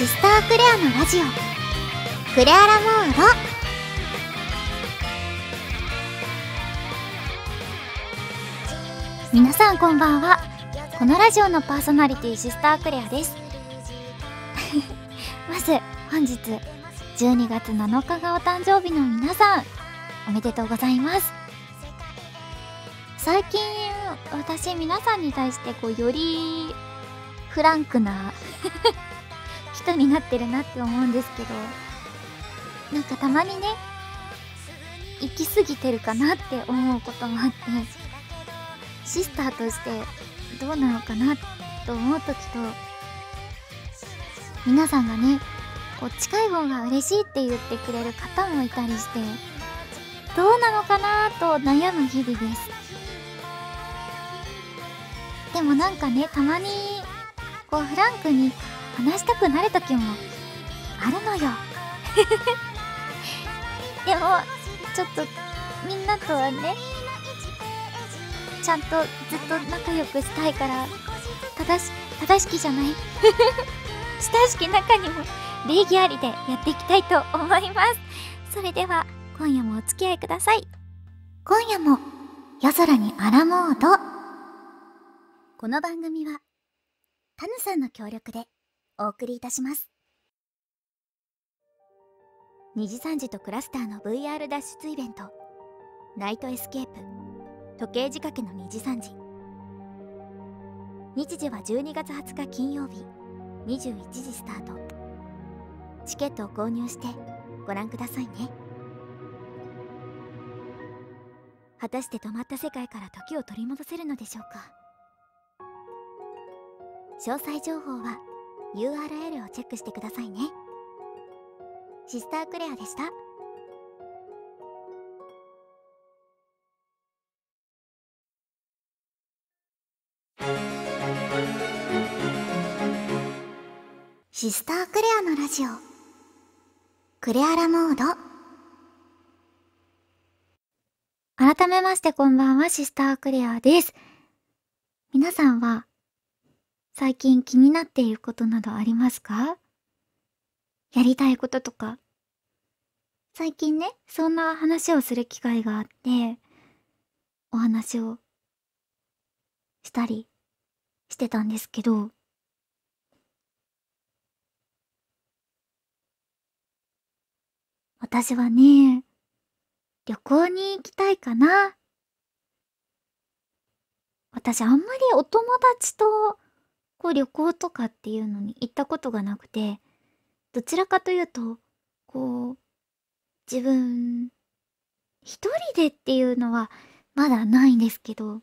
シスタークレアのラジオクレアラモード皆さんこんばんはこのラジオのパーソナリティシスタークレアです まず本日12月7日がお誕生日の皆さんおめでとうございます最近私皆さんに対してこうよりフランクな人になってるなって思うんですけどなんかたまにね行き過ぎてるかなって思うこともあってシスターとしてどうなのかなと思う時と皆さんがねこう近い方が嬉しいって言ってくれる方もいたりしてどうなのかなと悩む日々ですでもなんかねたまにこうフランクに考話したくなる時もあるのよでも ちょっとみんなとはねちゃんとずっと仲良くしたいから正し正しきじゃない親し き中にも礼儀ありでやっていきたいと思いますそれでは今夜もお付き合いください今夜も夜空に荒もうとこの番組はカヌさんの協力でお送りいたします二次三次とクラスターの VR 脱出イベントナイトエスケープ時計仕掛けの二次三次日時は12月20日金曜日21時スタートチケットを購入してご覧くださいね果たして止まった世界から時を取り戻せるのでしょうか詳細情報は URL をチェックしてくださいねシスタークレアでしたシスタークレアのラジオクレアラモード改めましてこんばんはシスタークレアです皆さんは最近気になっていることなどありますかやりたいこととか。最近ね、そんな話をする機会があって、お話をしたりしてたんですけど、私はね、旅行に行きたいかな。私あんまりお友達とこう旅行とかっていうのに行ったことがなくてどちらかというとこう自分一人でっていうのはまだないんですけど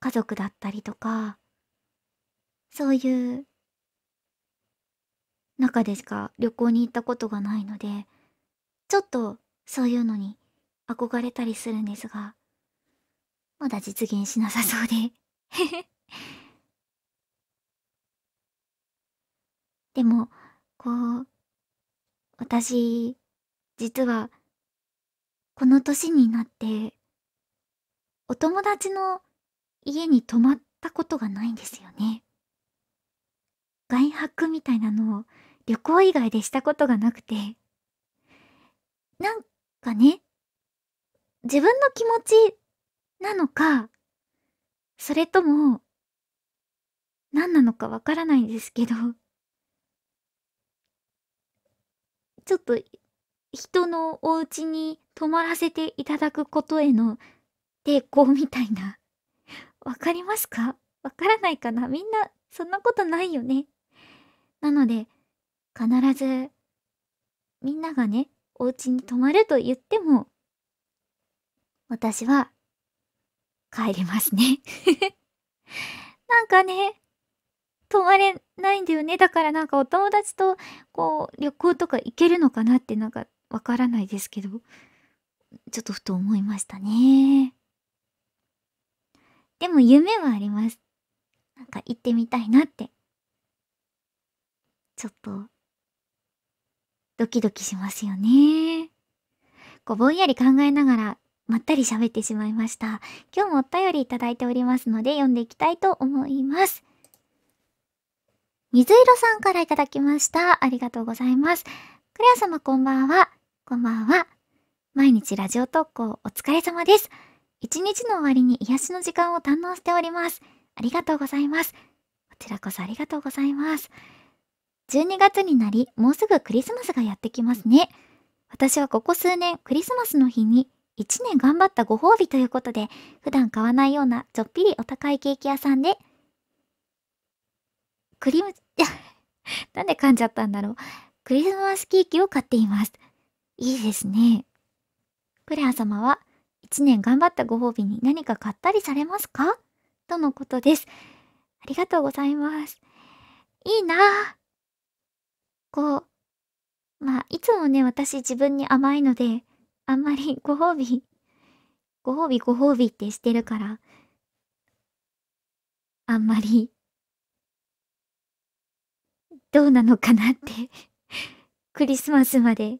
家族だったりとかそういう中でしか旅行に行ったことがないのでちょっとそういうのに憧れたりするんですがまだ実現しなさそうででもこう私実はこの年になってお友達の家に泊まったことがないんですよね外泊みたいなのを旅行以外でしたことがなくてなんかね自分の気持ちなのかそれとも何なのかわからないんですけどちょっと人のお家に泊まらせていただくことへの抵抗みたいな。わかりますかわからないかなみんなそんなことないよね。なので、必ず、みんながね、お家に泊まると言っても、私は、帰りますね なんかね、泊まれないんだよね。だからなんかお友達とこう旅行とか行けるのかなってなんかわからないですけど、ちょっとふと思いましたね。でも夢はあります。なんか行ってみたいなって。ちょっと、ドキドキしますよね。こうぼんやり考えながらまったり喋ってしまいました。今日もお便りいただいておりますので読んでいきたいと思います。水色さんからいただきました。ありがとうございます。クレア様こんばんは。こんばんは。毎日ラジオ投稿お疲れ様です。一日の終わりに癒しの時間を堪能しております。ありがとうございます。こちらこそありがとうございます。12月になり、もうすぐクリスマスがやってきますね。私はここ数年、クリスマスの日に1年頑張ったご褒美ということで、普段買わないようなちょっぴりお高いケーキ屋さんで、クリーム、いや、なんで噛んじゃったんだろう。クリスマスケーキを買っています。いいですね。クレア様は、一年頑張ったご褒美に何か買ったりされますかとのことです。ありがとうございます。いいなぁ。こう、まあ、いつもね、私自分に甘いので、あんまりご褒美、ご褒美ご褒美ってしてるから、あんまりどうなのかなってクリスマスまで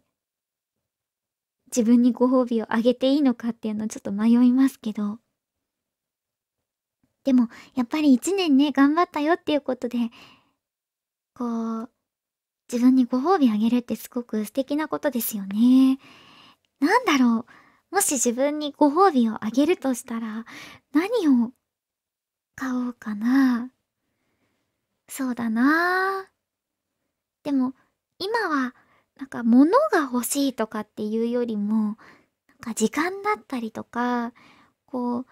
自分にご褒美をあげていいのかっていうのちょっと迷いますけど。でも、やっぱり一年ね、頑張ったよっていうことで、こう、自分にご褒美あげるってすごく素敵なことですよね。なんだろう。もし自分にご褒美をあげるとしたら、何を買おうかな。そうだなでも今はなんか物が欲しいとかっていうよりもなんか時間だったりとかこう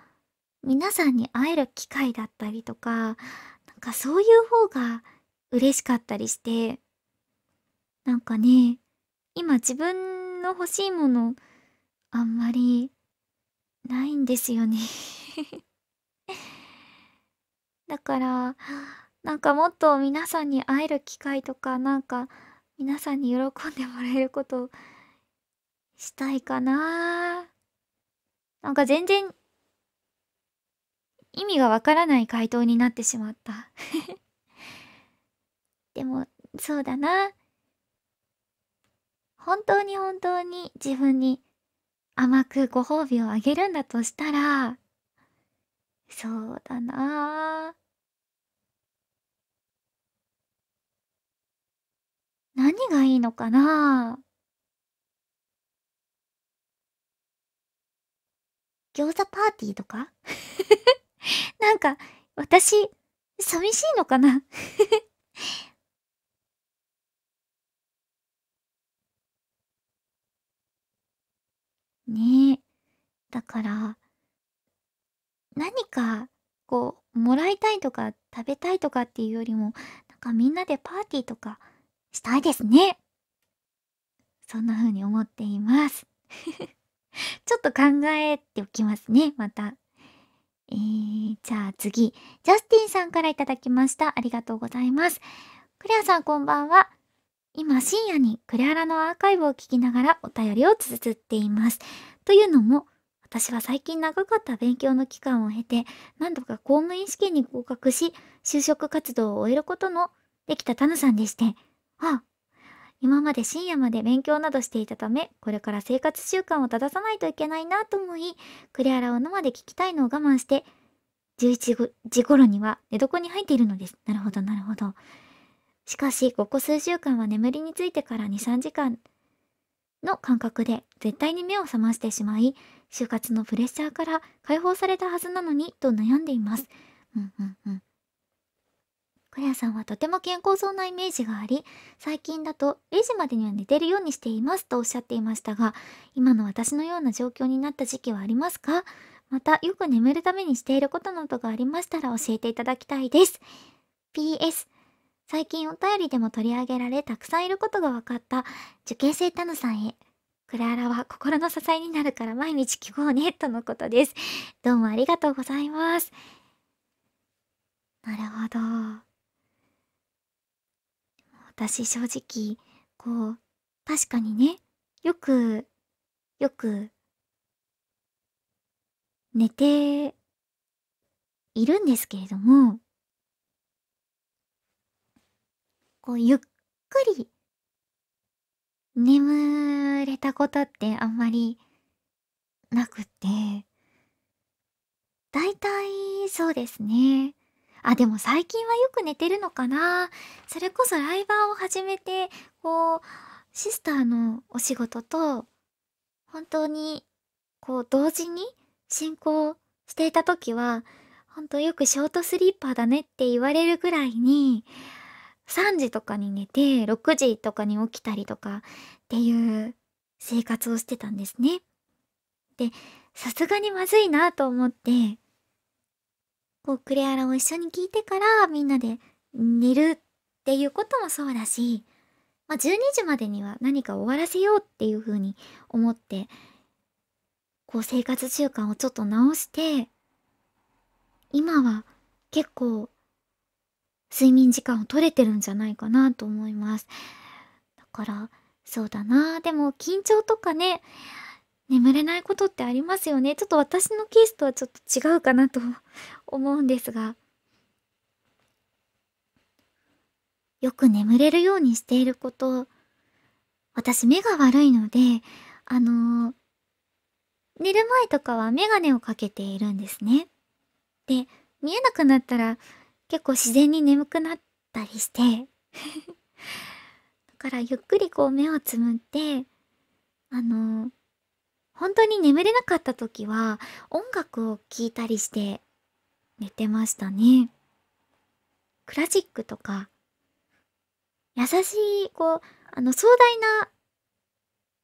皆さんに会える機会だったりとかなんかそういう方が嬉しかったりしてなんかね今自分の欲しいものあんまりないんですよね だからなんかもっと皆さんに会える機会とかなんか皆さんに喜んでもらえることをしたいかななんか全然意味がわからない回答になってしまった でもそうだな本当に本当に自分に甘くご褒美をあげるんだとしたらそうだなあ何がいいのかな餃子パーティーとか なんか、私、寂しいのかな ねえ。だから、何か、こう、もらいたいとか、食べたいとかっていうよりも、なんかみんなでパーティーとか、したいですね。そんな風に思っています。ちょっと考えておきますね、また。えー、じゃあ次、ジャスティンさんから頂きました。ありがとうございます。クレアさんこんばんは。今深夜にクレアラのアーカイブを聞きながらお便りを綴っています。というのも、私は最近長かった勉強の期間を経て、何度か公務員試験に合格し、就職活動を終えることのできたタヌさんでして、あ今まで深夜まで勉強などしていたためこれから生活習慣を正さないといけないなと思いクレアラを生で聞きたいのを我慢して11時頃には寝床に入っているのですなるほどなるほどしかしここ数週間は眠りについてから23時間の感覚で絶対に目を覚ましてしまい就活のプレッシャーから解放されたはずなのにと悩んでいますうんうんうんレアさんはとても健康そうなイメージがあり最近だと0時までには寝てるようにしていますとおっしゃっていましたが今の私のような状況になった時期はありますかまたよく眠るためにしていることなどがありましたら教えていただきたいです PS 最近お便りでも取り上げられたくさんいることが分かった受験生タヌさんへクララは心の支えになるから毎日聞こうねとのことですどうもありがとうございますなるほど。私正直こう確かにねよくよく寝ているんですけれどもこうゆっくり眠れたことってあんまりなくって大体そうですねあでも最近はよく寝てるのかなそれこそライバーを始めてこうシスターのお仕事と本当にこう同時に進行していた時は本当よくショートスリーパーだねって言われるぐらいに3時とかに寝て6時とかに起きたりとかっていう生活をしてたんですね。でさすがにまずいなと思ってこうクレアラを一緒に聞いてからみんなで寝るっていうこともそうだし、まあ、12時までには何か終わらせようっていうふうに思ってこう生活習慣をちょっと直して今は結構睡眠時間を取れてるんじゃないかなと思いますだからそうだなでも緊張とかね眠れないことってありますよねちょっと私のケースとはちょっと違うかなと 思うんですがよく眠れるようにしていること私目が悪いのであのー、寝る前とかは眼鏡をかけているんですねで見えなくなったら結構自然に眠くなったりして だからゆっくりこう目をつむってあのー本当に眠れなかった時は音楽を聴いたりして寝てましたね。クラシックとか、優しい、こう、あの、壮大な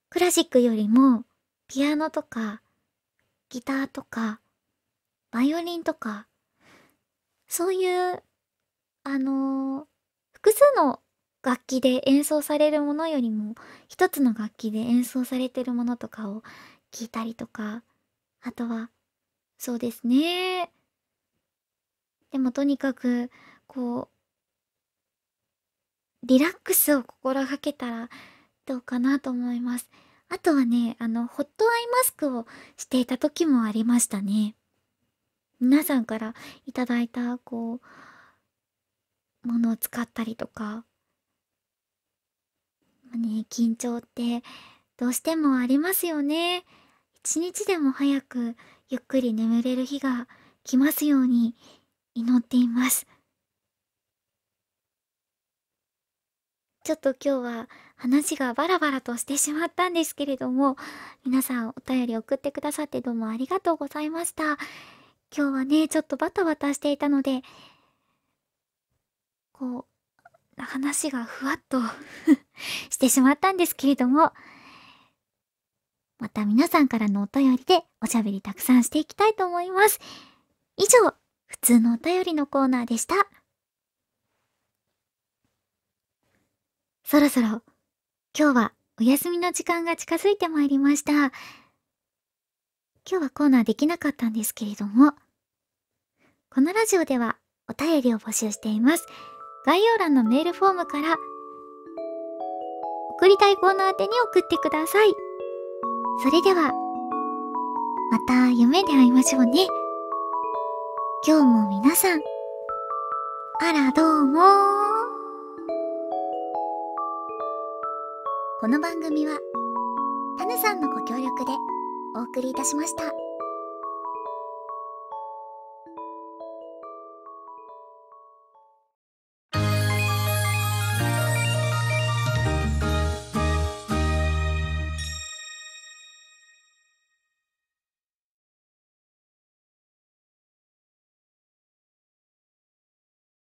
クラシックよりも、ピアノとか、ギターとか、バイオリンとか、そういう、あのー、複数の楽器で演奏されるものよりも、一つの楽器で演奏されてるものとかを聞いたりとかあとはそうですねでもとにかくこうリラックスを心がけたらどうかなと思いますあとはねあのホットアイマスクをしていた時もありましたね皆さんからいただいたこうものを使ったりとかね緊張ってどうしてもありますよね。一日でも早くゆっくり眠れる日が来ますように祈っています。ちょっと今日は話がバラバラとしてしまったんですけれども、皆さんお便り送ってくださってどうもありがとうございました。今日はね、ちょっとバタバタしていたので、こう、話がふわっと してしまったんですけれども、また皆さんからのお便りでおしゃべりたくさんしていきたいと思います。以上、普通のお便りのコーナーでした。そろそろ、今日はお休みの時間が近づいてまいりました。今日はコーナーできなかったんですけれども、このラジオではお便りを募集しています。概要欄のメールフォームから送りたいコーナー宛てに送ってください。それでは、また夢で会いましょうね。今日も皆さん、あらどうもこの番組は、タヌさんのご協力でお送りいたしました。